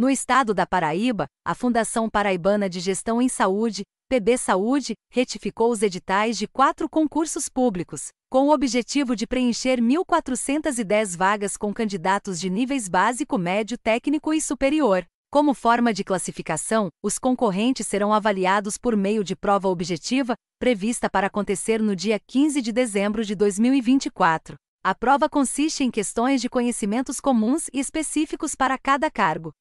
No estado da Paraíba, a Fundação Paraibana de Gestão em Saúde, PB Saúde, retificou os editais de quatro concursos públicos, com o objetivo de preencher 1.410 vagas com candidatos de níveis básico, médio, técnico e superior. Como forma de classificação, os concorrentes serão avaliados por meio de prova objetiva, prevista para acontecer no dia 15 de dezembro de 2024. A prova consiste em questões de conhecimentos comuns e específicos para cada cargo.